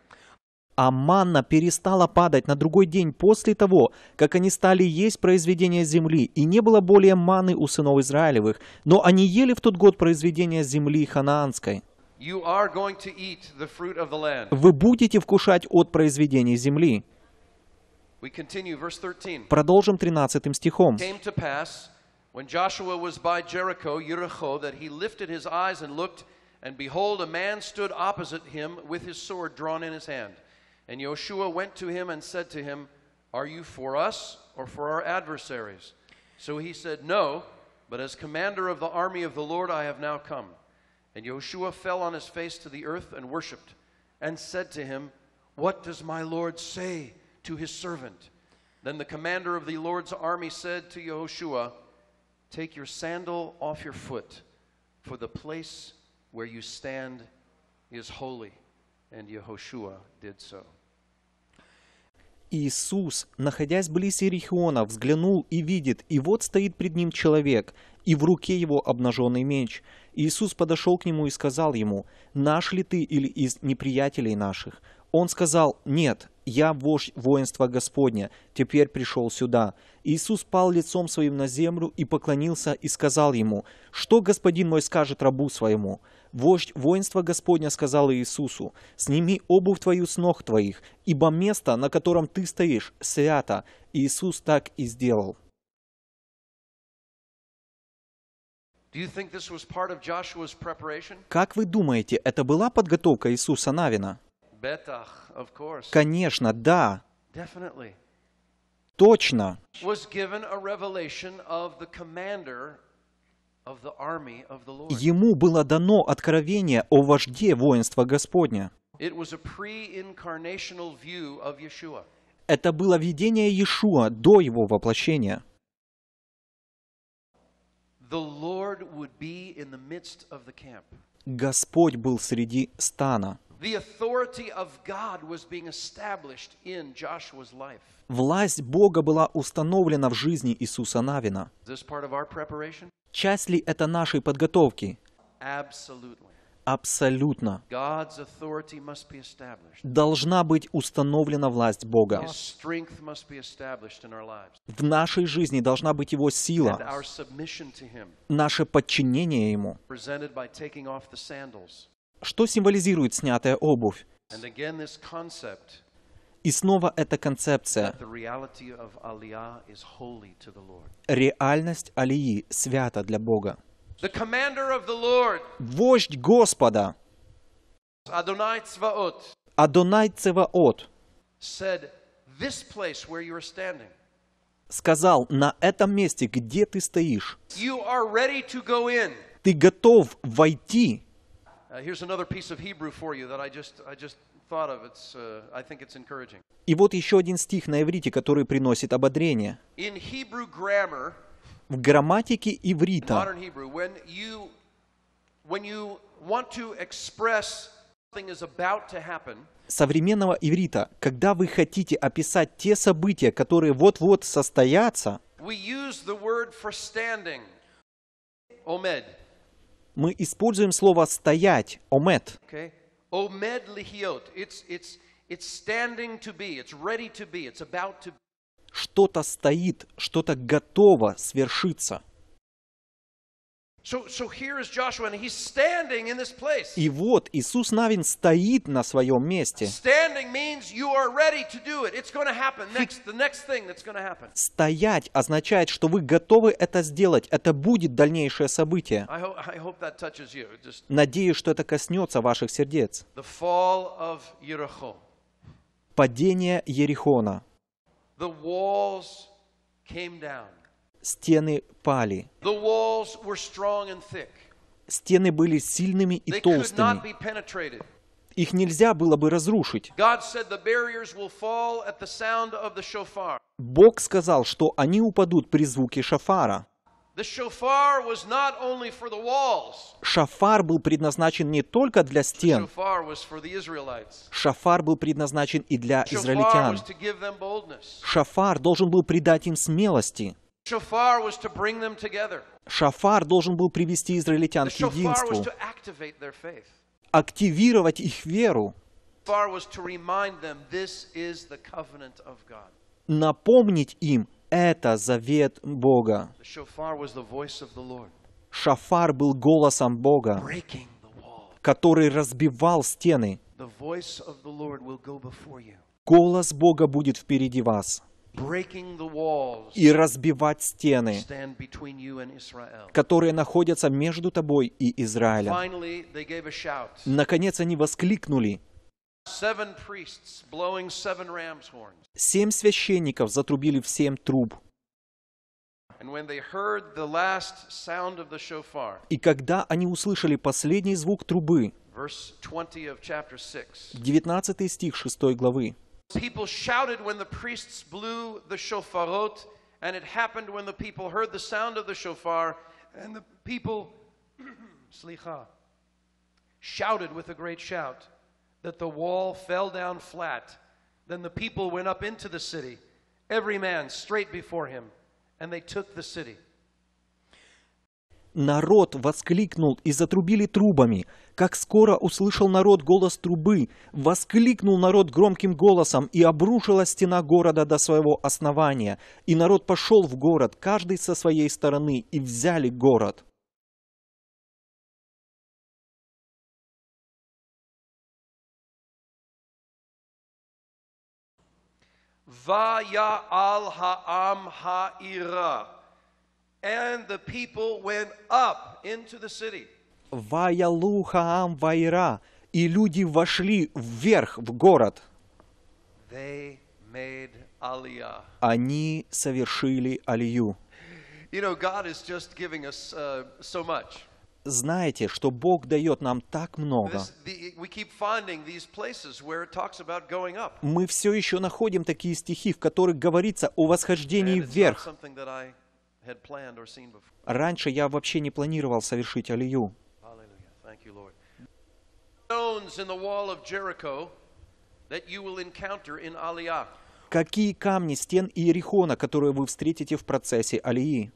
[SPEAKER 1] а манна перестала падать на другой день после того, как они стали есть произведения земли, и не было более маны у сынов Израилевых, но они ели в тот год произведения земли ханаанской. Вы будете вкушать от произведений земли. Продолжим 13 стихом.
[SPEAKER 2] When Joshua was by Jericho, Yericho, that he lifted his eyes and looked, and behold, a man stood opposite him with his sword drawn in his hand. And Joshua went to him and said to him, Are you for us or for our adversaries? So he said, No, but as commander of the army of the Lord I have now come. And Joshua fell on his face to the earth and worshipped, and said to him, What does my Lord say to his servant? Then the commander of the Lord's army said to Joshua, Take your sandal off your foot, for the place where you stand is holy. And Yehoshua did so.
[SPEAKER 1] Иисус, находясь близ Иерихиона, взглянул и видит, и вот стоит пред ним человек, и в руке его обнаженный меч. Иисус подошел к нему и сказал ему, «Наш ли ты или из неприятелей наших?» Он сказал, «Нет, я вождь воинства Господня, теперь пришел сюда». Иисус пал лицом своим на землю и поклонился и сказал ему, «Что господин мой скажет рабу своему?» Вождь воинства Господня сказал Иисусу, «Сними обувь твою с ног твоих, ибо место, на котором ты стоишь, свято». Иисус так и сделал. Как вы думаете, это была подготовка Иисуса Навина? Конечно, да. Точно. Ему было дано откровение о вожде воинства Господня. Это было видение Иешуа до его воплощения. Господь был среди стана. Власть Бога была установлена в жизни Иисуса Навина. Часть ли это нашей подготовки? Абсолютно. Должна быть установлена власть Бога. В нашей жизни должна быть Его сила, наше подчинение Ему. Что символизирует снятая обувь? И снова эта концепция. Реальность Алии свята для Бога. Вождь Господа, Адонай Цеваот, сказал, на этом месте, где ты стоишь, ты готов войти.
[SPEAKER 2] Uh,
[SPEAKER 1] И вот еще один стих на иврите, который приносит ободрение. В грамматике иврита, современного иврита, когда вы хотите описать те события, которые вот-вот состоятся, мы используем слово «стоять», «омед».
[SPEAKER 2] Okay? Omed lihiot. It's, it's, it's standing to be. It's ready to be. It's about to
[SPEAKER 1] Что-то стоит, что-то готово свершиться. И вот Иисус Навин стоит на своем месте. Стоять означает, что вы готовы это сделать. Это будет дальнейшее событие. Надеюсь, что это коснется ваших сердец. Падение Ерихона стены пали. Стены были сильными и толстыми. Их нельзя было бы разрушить. Бог сказал, что они упадут при звуке шафара. Шафар был предназначен не только для стен. Шафар был предназначен и для израильтян. Шафар должен был придать им смелости. Шафар должен был привести израильтян к единству, активировать их веру. Напомнить им, это завет Бога. Шафар был голосом Бога, который разбивал стены. Голос Бога будет впереди вас и разбивать стены, которые находятся между тобой и Израилем. Наконец они воскликнули. Семь священников затрубили в семь труб. И когда они услышали последний звук трубы, 19 стих 6 главы,
[SPEAKER 2] People shouted when the priests blew the shofarot, and it happened when the people heard the sound of the shofar, and the people slicha, shouted with a great shout that the wall fell down flat. Then the people went up into the city, every man straight before him, and they took the city.
[SPEAKER 1] народ воскликнул и затрубили трубами. Как скоро услышал народ голос трубы, воскликнул народ громким голосом, и обрушила стена города до своего основания. И народ пошел в город, каждый со своей стороны, и взяли город.
[SPEAKER 2] Вая Алха Амха Ира. And the people went up into the city.
[SPEAKER 1] Ваялухаам вайра. И люди вошли вверх в город.
[SPEAKER 2] They made aliyah.
[SPEAKER 1] Они совершили алию.
[SPEAKER 2] You know, God is just giving us uh, so much
[SPEAKER 1] знаете, что Бог дает нам так много. Мы все еще находим такие стихи, в которых говорится о восхождении вверх. Раньше я вообще не планировал совершить Алию. Какие камни стен Иерихона, которые вы встретите в процессе Алии?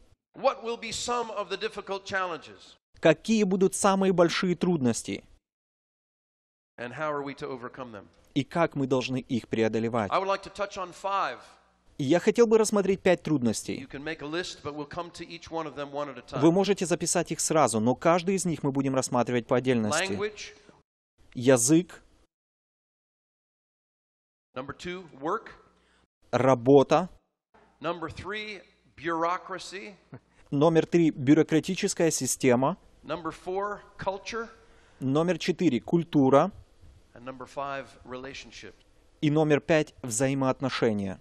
[SPEAKER 1] Какие будут самые большие трудности? И как мы должны их преодолевать? я хотел бы рассмотреть пять трудностей. Вы можете записать их сразу, но каждый из них мы будем рассматривать по отдельности. Язык. Работа. Номер три – бюрократическая система.
[SPEAKER 2] Номер
[SPEAKER 1] четыре – культура. И номер пять – взаимоотношения.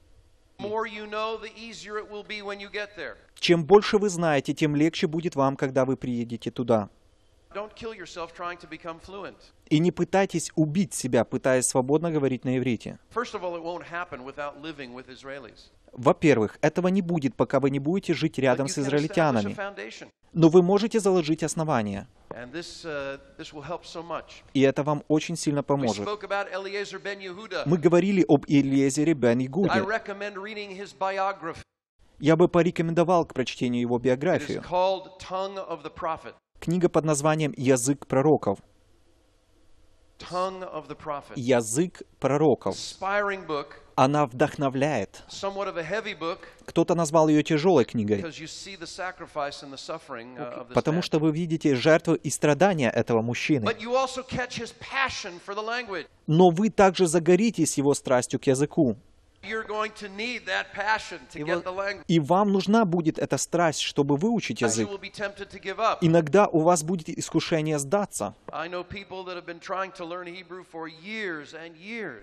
[SPEAKER 1] Чем больше вы знаете, тем легче будет вам, когда вы приедете туда. И не пытайтесь убить себя, пытаясь свободно говорить на иврите. Во-первых, этого не будет, пока вы не будете жить рядом с израильтянами. Но вы можете заложить основания.
[SPEAKER 2] Uh,
[SPEAKER 1] И это вам очень сильно поможет. Мы говорили об Элиезере бен Ягуде. Я бы порекомендовал к прочтению его биографию. Книга под названием «Язык пророков». «Язык пророков». Она вдохновляет. Кто-то назвал ее тяжелой книгой,
[SPEAKER 2] uh, потому
[SPEAKER 1] что вы видите жертвы и страдания этого мужчины. Но вы также загоритесь его страстью к языку. И, вам нужна будет эта страсть, чтобы выучить язык. Иногда у вас будет искушение сдаться.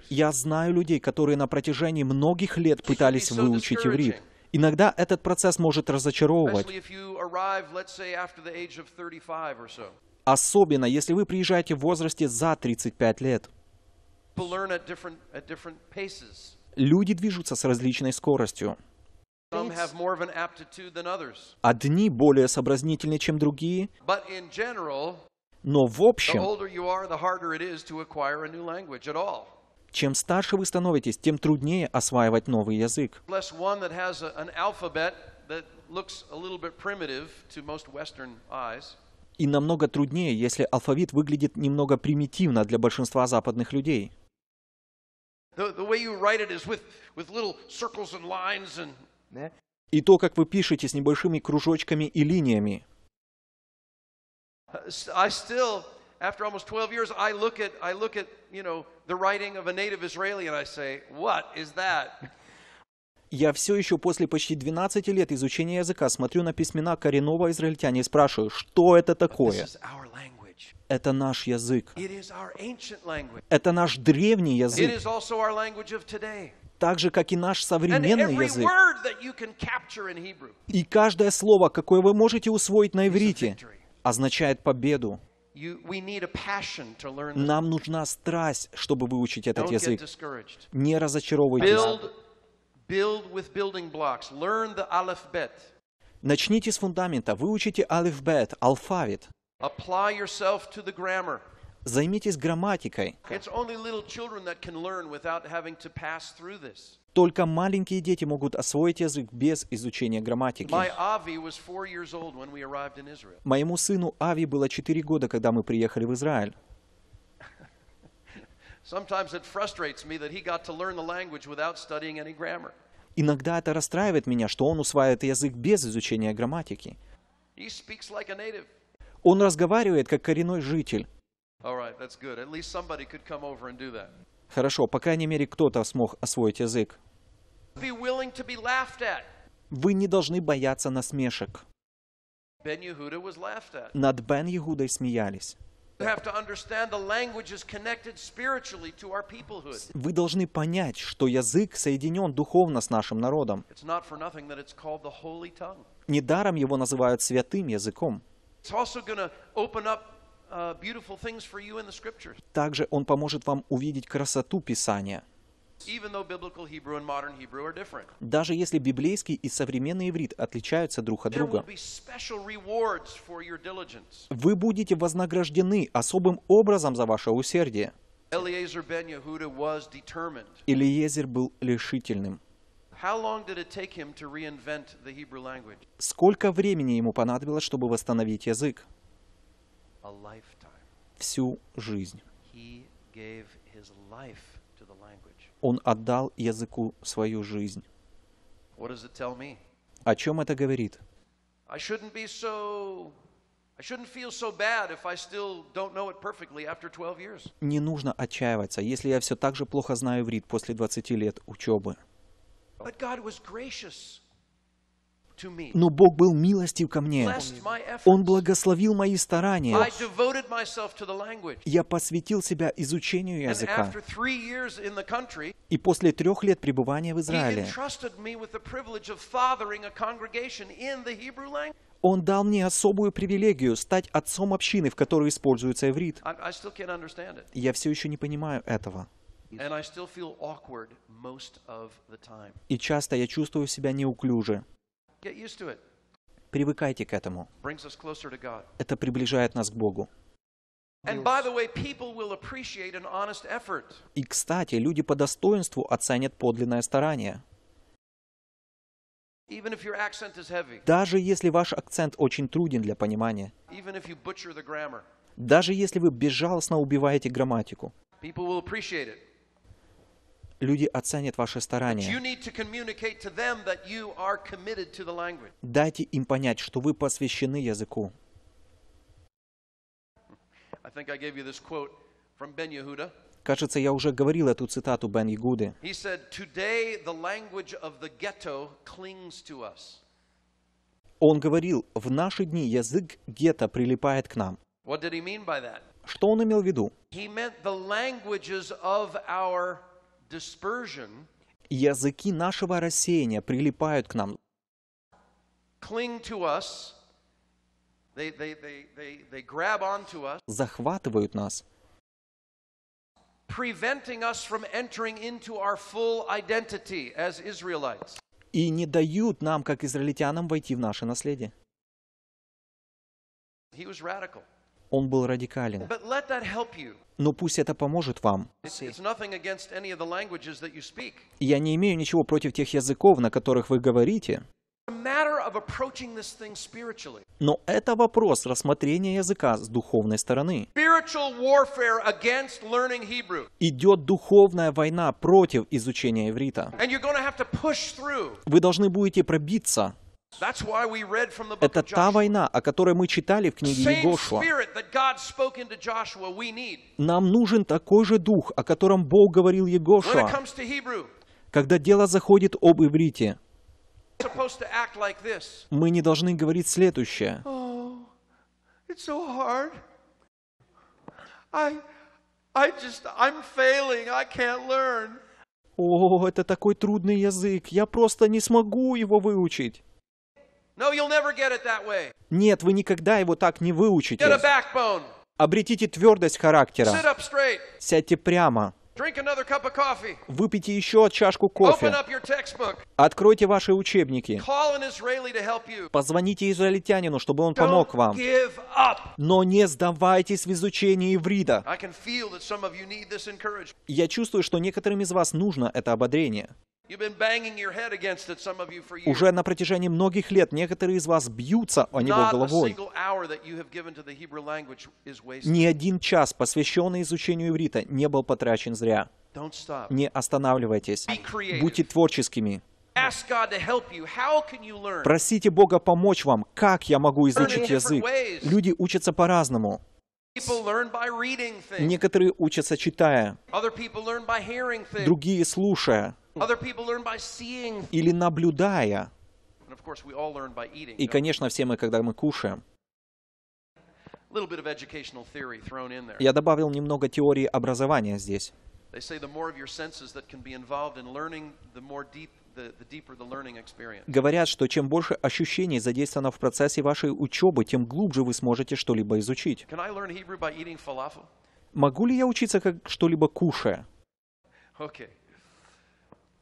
[SPEAKER 1] Я знаю людей, которые на протяжении многих лет пытались выучить иврит. Иногда этот процесс может разочаровывать. Особенно, если вы приезжаете в возрасте за 35 лет люди движутся с различной скоростью. Одни более сообразнительны, чем другие, но в общем, чем старше вы становитесь, тем труднее осваивать новый язык. И намного труднее, если алфавит выглядит немного примитивно для большинства западных людей.
[SPEAKER 2] The, the way you write it is with, with little circles and lines and... Да?
[SPEAKER 1] И то, как вы пишете с небольшими кружочками и линиями.
[SPEAKER 2] I still, after almost 12 years, I look at, I look at, you know, the writing of a native Israeli and I say, what is that?
[SPEAKER 1] Я все еще после почти 12 лет изучения языка смотрю на письмена коренного израильтяна и спрашиваю, что это такое? это наш язык. Это наш древний язык. Так же, как и наш современный язык. И каждое слово, какое вы можете усвоить на иврите, означает победу. Нам нужна страсть, чтобы выучить этот язык. Не разочаровывайтесь. Начните с фундамента, выучите алифбет, алфавит.
[SPEAKER 2] Apply yourself to the grammar.
[SPEAKER 1] Займитесь грамматикой. Только маленькие дети могут освоить язык без изучения грамматики. Моему сыну Ави было 4 года, когда мы приехали в Израиль. Иногда это расстраивает меня, что он усваивает язык без изучения грамматики.
[SPEAKER 2] Он говорит как a
[SPEAKER 1] он разговаривает как коренной житель. Хорошо, по крайней мере, кто-то смог освоить язык. Вы не должны бояться насмешек.
[SPEAKER 2] Над
[SPEAKER 1] Бен Ягудой смеялись. Вы должны понять, что язык соединен духовно с нашим народом. Недаром его называют святым языком. Также он поможет вам увидеть красоту Писания. Даже если библейский и современный иврит отличаются друг от друга, вы будете вознаграждены особым образом за ваше усердие.
[SPEAKER 2] Элиезер
[SPEAKER 1] был решительным. Сколько времени ему понадобилось, чтобы восстановить язык? Всю жизнь. Он отдал языку свою жизнь.
[SPEAKER 2] О
[SPEAKER 1] чем это говорит? Не нужно отчаиваться, если я все так же плохо знаю иврит после 20 лет учебы. Но Бог был милостив ко мне. Он благословил мои старания. Я посвятил себя изучению языка. И после трех лет пребывания в Израиле он дал мне особую привилегию стать отцом общины, в которой используется иврит. Я все еще не понимаю этого. И часто я чувствую себя неуклюже. Привыкайте к этому. Это приближает нас к Богу. И, кстати, люди по достоинству оценят подлинное старание. Даже если ваш акцент очень труден для понимания. Даже если вы безжалостно убиваете грамматику люди оценят ваши старания. Дайте им понять, что вы посвящены языку. Кажется, я уже говорил эту цитату Бен Ягуды. Он говорил, в наши дни язык гетто прилипает к нам. Что он имел в виду?
[SPEAKER 2] Он имел в виду
[SPEAKER 1] Языки нашего рассеяния прилипают к нам. Захватывают нас.
[SPEAKER 2] preventing us from entering into our full identity as
[SPEAKER 1] И не дают нам, как израильтянам, войти в наше наследие. Он был радикален. Но пусть это поможет вам. Я не имею ничего против тех языков, на которых вы говорите. Но это вопрос рассмотрения языка с духовной стороны. Идет духовная война против изучения иврита. Вы должны будете пробиться. Это та война, о которой мы читали в книге Егошуа. Нам нужен такой же дух, о котором Бог говорил Егошуа, когда дело заходит об иврите. Мы не должны говорить следующее. Oh, о, это такой трудный язык, я просто не смогу его выучить. Нет, вы никогда его так не выучите. Обретите твердость характера. Сядьте прямо. Выпейте еще чашку кофе. Откройте ваши учебники. Позвоните израильтянину, чтобы он помог вам. Но не сдавайтесь в изучении иврита. Я чувствую, что некоторым из вас нужно это ободрение. Уже на протяжении многих лет некоторые из вас бьются о него головой. Ни один час, посвященный изучению иврита, не был потрачен зря. Не останавливайтесь. Будьте творческими. Просите Бога помочь вам. Как я могу изучить язык? Люди учатся по-разному. Некоторые учатся читая, другие слушая или наблюдая. И, конечно, все мы, когда мы кушаем. Я добавил немного теории образования здесь. Говорят, что чем больше ощущений задействовано в процессе вашей учебы, тем глубже вы сможете что-либо изучить. Могу ли я учиться как что-либо кушая?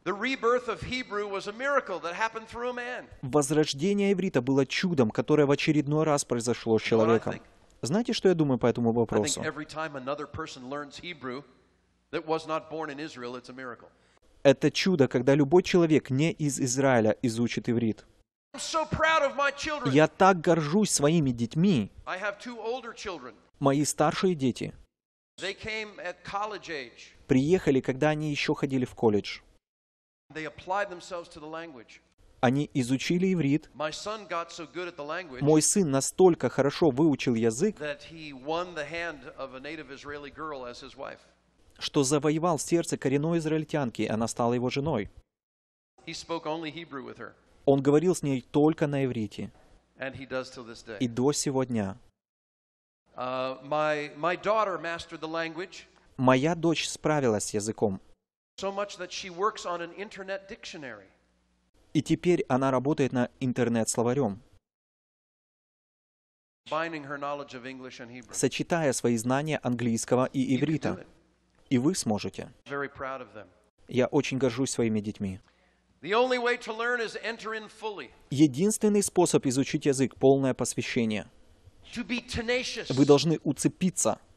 [SPEAKER 2] Возрождение
[SPEAKER 1] иврита было чудом, которое в очередной раз произошло с человеком. Знаете, что я думаю по этому вопросу? Это чудо, когда любой человек не из Израиля изучит иврит. Я так горжусь своими детьми. Мои старшие дети приехали, когда они еще ходили в колледж. Они изучили иврит.
[SPEAKER 2] Мой сын
[SPEAKER 1] настолько хорошо выучил язык, что завоевал сердце коренной израильтянки, и она стала его женой. Он говорил с ней только на иврите. И до сего дня.
[SPEAKER 2] Uh,
[SPEAKER 1] Моя дочь справилась с языком. И теперь она работает на интернет-словарем, сочетая свои знания английского и иврита. И вы сможете. Я очень горжусь своими детьми.
[SPEAKER 2] Единственный
[SPEAKER 1] способ изучить язык — полное посвящение.
[SPEAKER 2] Вы
[SPEAKER 1] должны уцепиться —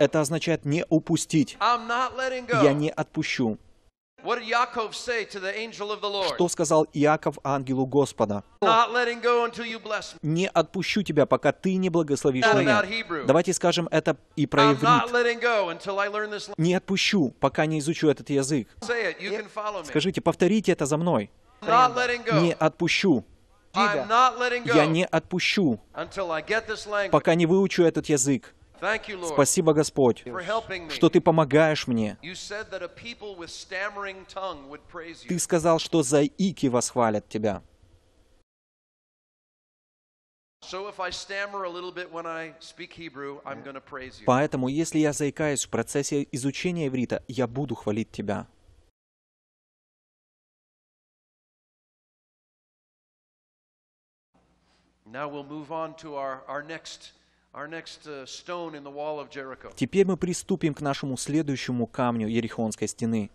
[SPEAKER 1] это означает не упустить.
[SPEAKER 2] Я не
[SPEAKER 1] отпущу. Что сказал Иаков ангелу Господа?
[SPEAKER 2] Не
[SPEAKER 1] отпущу тебя, пока ты не благословишь меня. Давайте скажем это и про
[SPEAKER 2] иврит. Не
[SPEAKER 1] отпущу, пока не изучу этот язык. Скажите, повторите это за мной.
[SPEAKER 2] Не
[SPEAKER 1] отпущу вида я не отпущу, пока не выучу этот язык.
[SPEAKER 2] Спасибо, Господь, что Ты помогаешь мне. Ты сказал,
[SPEAKER 1] что заики восхвалят Тебя. Поэтому, если я заикаюсь в процессе изучения иврита, я буду хвалить Тебя. Теперь мы приступим к нашему следующему камню Ерихонской стены.